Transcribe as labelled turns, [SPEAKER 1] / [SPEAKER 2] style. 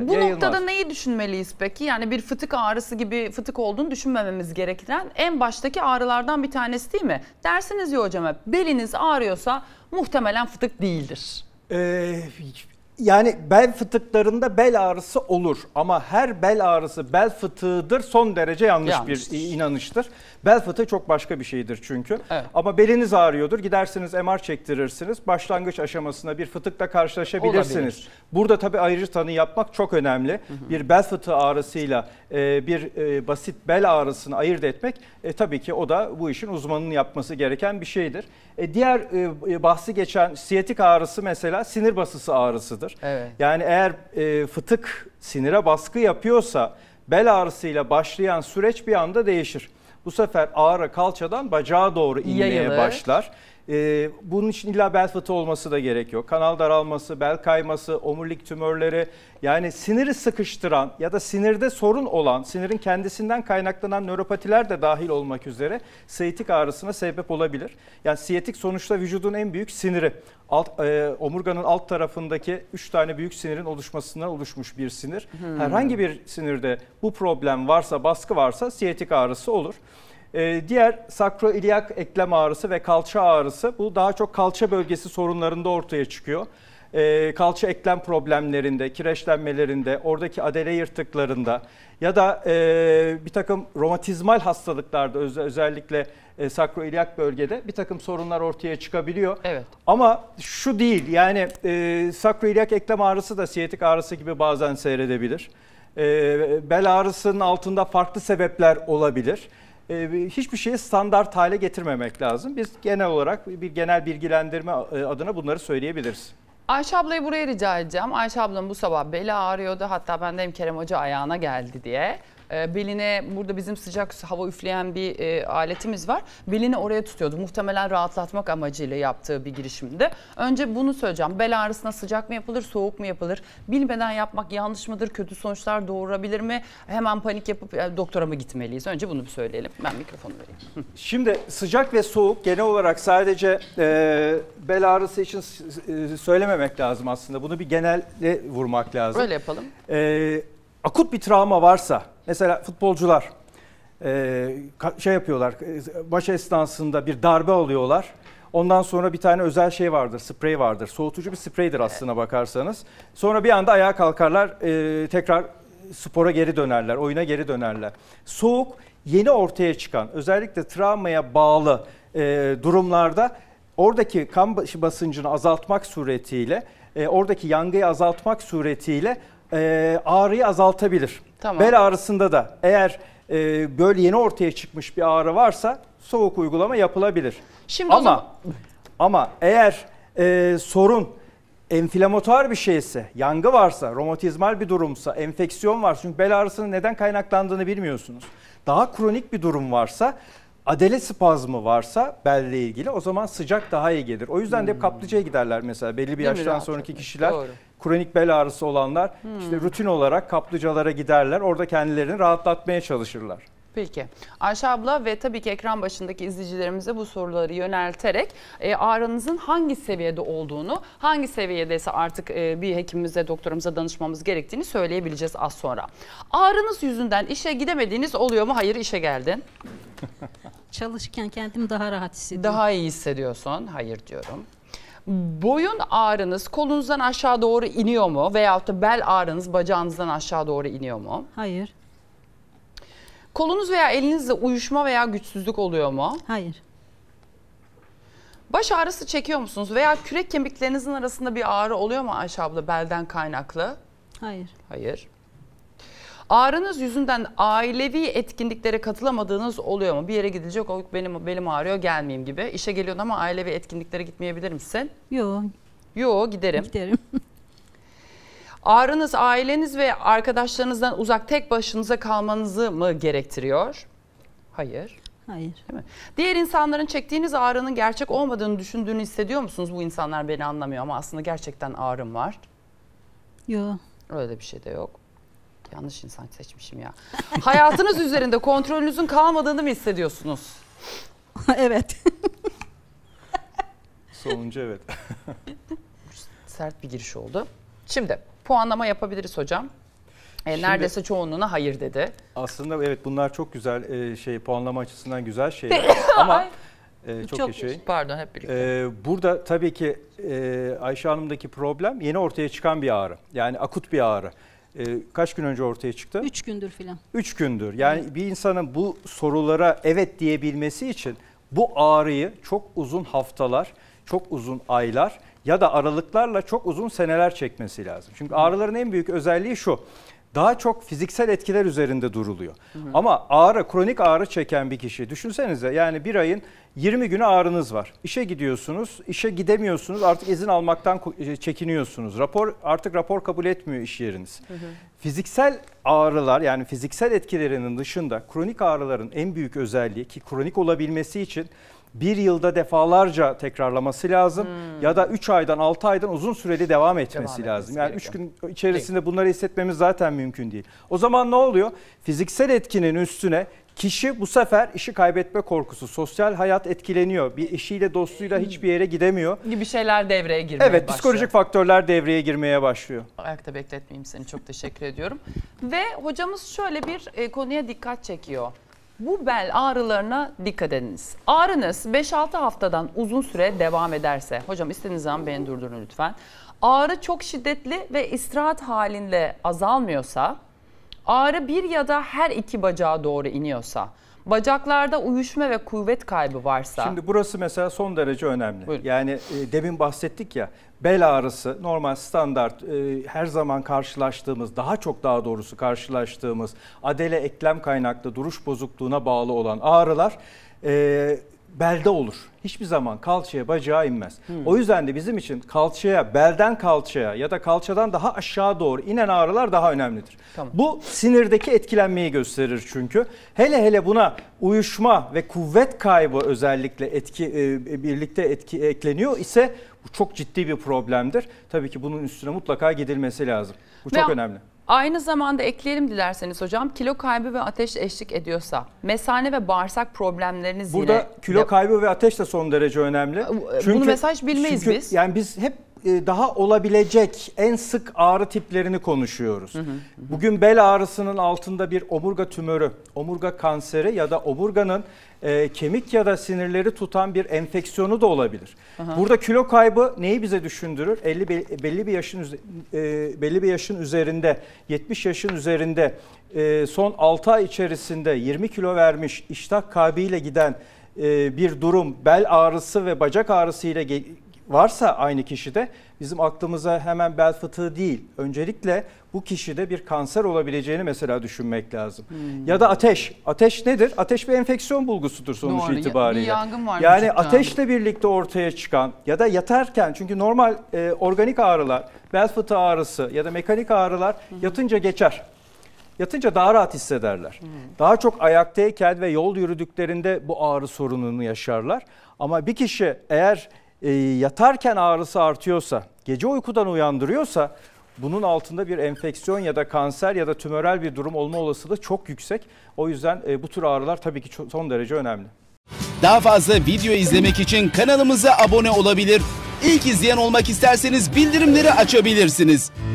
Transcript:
[SPEAKER 1] Bu yayılmaz. noktada neyi düşünmeliyiz peki? Yani bir fıtık ağrısı gibi fıtık olduğunu düşünmememiz gereken en baştaki ağrılardan bir tanesi değil mi? Dersiniz ya hocam hep beliniz ağrıyorsa
[SPEAKER 2] muhtemelen fıtık değildir. Ee, yani bel fıtıklarında bel ağrısı olur ama her bel ağrısı bel fıtığıdır son derece yanlış Yanlıştır. bir inanıştır. Bel fıtığı çok başka bir şeydir çünkü. Evet. Ama beliniz ağrıyordur gidersiniz MR çektirirsiniz başlangıç aşamasında bir fıtıkla karşılaşabilirsiniz. Olabilir. Burada tabi ayrıcı tanı yapmak çok önemli. Hı hı. Bir bel fıtığı ağrısıyla e, bir e, basit bel ağrısını ayırt etmek e, tabii ki o da bu işin uzmanının yapması gereken bir şeydir. E, diğer e, bahsi geçen siyatik ağrısı mesela sinir basısı ağrısıdır vardır. Evet. Yani eğer e, fıtık sinire baskı yapıyorsa bel ağrısıyla başlayan süreç bir anda değişir. Bu sefer ağrı kalçadan bacağa doğru inmeye Yayılır. başlar. Ee, bunun için illa bel fıtığı olması da gerekiyor. Kanal daralması, bel kayması, omurilik tümörleri yani siniri sıkıştıran ya da sinirde sorun olan, sinirin kendisinden kaynaklanan nöropatiler de dahil olmak üzere siyetik ağrısına sebep olabilir. Yani siyetik sonuçta vücudun en büyük siniri. Alt, e, omurganın alt tarafındaki 3 tane büyük sinirin oluşmasından oluşmuş bir sinir. Hmm. Herhangi bir sinirde bu problem varsa, baskı varsa siyetik ağrısı olur. E, diğer sakroiliyak eklem ağrısı ve kalça ağrısı bu daha çok kalça bölgesi sorunlarında ortaya çıkıyor. E, kalça eklem problemlerinde, kireçlenmelerinde, oradaki adele yırtıklarında ya da e, bir takım romatizmal hastalıklarda öz, özellikle e, sakroiliyak bölgede bir takım sorunlar ortaya çıkabiliyor. Evet. Ama şu değil yani e, sakroiliyak eklem ağrısı da siyetik ağrısı gibi bazen seyredebilir. E, bel ağrısının altında farklı sebepler olabilir. E, hiçbir şeyi standart hale getirmemek lazım. Biz genel olarak bir genel bilgilendirme e, adına bunları söyleyebiliriz.
[SPEAKER 1] Ayşe ablayı buraya rica edeceğim. Ayşe ablam bu sabah beli ağrıyordu. Hatta ben dedim Kerem Hoca ayağına geldi diye. Ee, beline burada bizim sıcak hava üfleyen bir e, aletimiz var. Belini oraya tutuyordu. Muhtemelen rahatlatmak amacıyla yaptığı bir girişimdi. Önce bunu söyleyeceğim. Bel ağrısına sıcak mı yapılır, soğuk mu yapılır? Bilmeden yapmak yanlış mıdır? Kötü sonuçlar doğurabilir mi? Hemen panik yapıp e, doktora mı gitmeliyiz? Önce bunu bir söyleyelim. Ben mikrofonu vereyim.
[SPEAKER 2] Şimdi sıcak ve soğuk genel olarak sadece e, bel ağrısı için e, söylememek lazım aslında. Bunu bir genelle vurmak lazım. Öyle yapalım. E, akut bir travma varsa mesela futbolcular e, şey yapıyorlar e, baş esnasında bir darbe alıyorlar. Ondan sonra bir tane özel şey vardır, sprey vardır. Soğutucu bir spreydir aslına bakarsanız. Sonra bir anda ayağa kalkarlar, e, tekrar spora geri dönerler, oyuna geri dönerler. Soğuk yeni ortaya çıkan özellikle travmaya bağlı durumlarda oradaki kan basıncını azaltmak suretiyle, oradaki yangıyı azaltmak suretiyle e, ağrıyı azaltabilir. Tamam. Bel ağrısında da eğer e, böyle yeni ortaya çıkmış bir ağrı varsa soğuk uygulama yapılabilir. Şimdi ama zaman... ama eğer e, sorun enflamatuar bir şeyse, yangı varsa, romatizmal bir durumsa, enfeksiyon varsa çünkü bel ağrısının neden kaynaklandığını bilmiyorsunuz. Daha kronik bir durum varsa adele spazmı varsa belle ilgili o zaman sıcak daha iyi gelir. O yüzden de hep kaplıcaya giderler mesela belli bir Değil yaştan sonraki kişiler. Doğru kronik bel ağrısı olanlar hmm. işte rutin olarak kaplıcalara giderler. Orada kendilerini rahatlatmaya çalışırlar.
[SPEAKER 1] Peki. Ayşe abla ve tabii ki ekran başındaki izleyicilerimize bu soruları yönelterek e, ağrınızın hangi seviyede olduğunu, hangi seviyede ise artık e, bir hekimimize, doktorumuza danışmamız gerektiğini söyleyebileceğiz az sonra. Ağrınız yüzünden işe gidemediğiniz oluyor mu? Hayır işe geldin. Çalışırken kendimi daha rahat hissediyorum. Daha iyi hissediyorsun. Hayır diyorum boyun ağrınız kolunuzdan aşağı doğru iniyor mu? Veyahut da bel ağrınız bacağınızdan aşağı doğru iniyor mu? Hayır. Kolunuz veya elinizle uyuşma veya güçsüzlük oluyor mu? Hayır. Baş ağrısı çekiyor musunuz? Veya kürek kemiklerinizin arasında bir ağrı oluyor mu Ayşe abla belden kaynaklı? Hayır. Hayır. Ağrınız yüzünden ailevi etkinliklere katılamadığınız oluyor mu? Bir yere gidilecek o benim belim ağrıyor gelmeyeyim gibi. İşe geliyorsun ama ailevi etkinliklere gitmeyebilir misin? Yok. Yok giderim. Giderim. Ağrınız aileniz ve arkadaşlarınızdan uzak tek başınıza kalmanızı mı gerektiriyor? Hayır. Hayır. Değil mi? Diğer insanların çektiğiniz ağrının gerçek olmadığını düşündüğünü hissediyor musunuz? Bu insanlar beni anlamıyor ama aslında gerçekten ağrım var. Yok. Öyle bir şey de yok yanlış insan seçmişim ya. Hayatınız üzerinde kontrolünüzün kalmadığını mı
[SPEAKER 2] hissediyorsunuz?
[SPEAKER 1] evet.
[SPEAKER 2] Sonuncu evet.
[SPEAKER 1] Sert bir giriş oldu. Şimdi puanlama yapabiliriz hocam. E, Şimdi, neredeyse
[SPEAKER 2] çoğunluğuna hayır dedi. Aslında evet bunlar çok güzel e, şey puanlama açısından güzel şeyler ama e, çok, çok şey. Pardon hep birlikte. E, burada tabii ki e, Ayşe Hanım'daki problem yeni ortaya çıkan bir ağrı. Yani akut bir ağrı e, kaç gün önce ortaya çıktı? Üç gündür filan. Üç gündür. Yani evet. bir insanın bu sorulara evet diyebilmesi için bu ağrıyı çok uzun haftalar, çok uzun aylar ya da aralıklarla çok uzun seneler çekmesi lazım. Çünkü ağrıların en büyük özelliği şu daha çok fiziksel etkiler üzerinde duruluyor. Hı hı. Ama ağrı, kronik ağrı çeken bir kişi düşünsenize yani bir ayın 20 günü ağrınız var. İşe gidiyorsunuz, işe gidemiyorsunuz artık izin almaktan e, çekiniyorsunuz. Rapor Artık rapor kabul etmiyor iş yeriniz. Hı hı. Fiziksel ağrılar yani fiziksel etkilerinin dışında kronik ağrıların en büyük özelliği ki kronik olabilmesi için bir yılda defalarca tekrarlaması lazım hmm. ya da 3 aydan 6 aydan uzun süreli devam etmesi devam lazım. Yani 3 gün içerisinde değil. bunları hissetmemiz zaten mümkün değil. O zaman ne oluyor? Fiziksel etkinin üstüne Kişi bu sefer işi kaybetme korkusu, sosyal hayat etkileniyor. Bir eşiyle, dostuyla hmm. hiçbir yere gidemiyor. Gibi şeyler
[SPEAKER 1] devreye girmeye evet, başlıyor. Evet, psikolojik
[SPEAKER 2] faktörler devreye girmeye başlıyor.
[SPEAKER 1] Ayakta bekletmeyeyim seni, çok teşekkür ediyorum. Ve hocamız şöyle bir e, konuya dikkat çekiyor. Bu bel ağrılarına dikkat ediniz. Ağrınız 5-6 haftadan uzun süre devam ederse, hocam istediğiniz zaman beni durdurun lütfen. Ağrı çok şiddetli ve istirahat halinde azalmıyorsa, ağrı bir ya da her iki bacağa doğru iniyorsa, Bacaklarda uyuşma ve kuvvet kaybı varsa. Şimdi
[SPEAKER 2] burası mesela son derece önemli. Buyurun. Yani e, demin bahsettik ya bel ağrısı normal standart e, her zaman karşılaştığımız daha çok daha doğrusu karşılaştığımız adele eklem kaynaklı duruş bozukluğuna bağlı olan ağrılar e, belde olur. Hiçbir zaman kalçaya bacağa inmez. Hmm. O yüzden de bizim için kalçaya, belden kalçaya ya da kalçadan daha aşağı doğru inen ağrılar daha önemlidir. Tamam. Bu sinirdeki etkilenmeyi gösterir çünkü. Hele hele buna uyuşma ve kuvvet kaybı özellikle etki e, e birlikte etki ekleniyor ise bu çok ciddi bir problemdir. Tabii ki bunun üstüne mutlaka gidilmesi lazım. Bu çok ya, önemli.
[SPEAKER 1] Aynı zamanda ekleyelim dilerseniz hocam kilo kaybı ve ateş eşlik ediyorsa mesane ve bağırsak problemleriniz Burada yine... kilo
[SPEAKER 2] kaybı ve ateş de son derece önemli. Ee, bunu Çünkü, Bunu mesaj bilmeyiz çünkü biz. Yani biz hep e, daha olabilecek en sık ağrı tiplerini konuşuyoruz. Hı hı, Bugün bel ağrısının altında bir omurga tümörü, omurga kanseri ya da omurganın e, kemik ya da sinirleri tutan bir enfeksiyonu da olabilir. Aha. Burada kilo kaybı neyi bize düşündürür? 50 belli bir yaşın e, belli bir yaşın üzerinde, 70 yaşın üzerinde e, son 6 ay içerisinde 20 kilo vermiş, iştah kaybıyla giden e, bir durum, bel ağrısı ve bacak ağrısı ile varsa aynı kişide bizim aklımıza hemen bel fıtığı değil. Öncelikle bu kişide bir kanser olabileceğini mesela düşünmek lazım. Hmm. Ya da ateş. Ateş nedir? Ateş bir enfeksiyon bulgusudur sonuç Doğru. itibariyle. Bir yangın var yani vücutta. ateşle birlikte ortaya çıkan ya da yatarken çünkü normal e, organik ağrılar, bel fıtığı ağrısı ya da mekanik ağrılar hmm. yatınca geçer yatınca daha rahat hissederler. Hmm. Daha çok ayaktayken ve yol yürüdüklerinde bu ağrı sorununu yaşarlar. Ama bir kişi eğer e, yatarken ağrısı artıyorsa, gece uykudan uyandırıyorsa bunun altında bir enfeksiyon ya da kanser ya da tümörel bir durum olma olasılığı çok yüksek. O yüzden e, bu tür ağrılar tabii ki çok, son derece önemli. Daha fazla video izlemek için kanalımıza abone olabilir. İlk izleyen olmak isterseniz bildirimleri açabilirsiniz.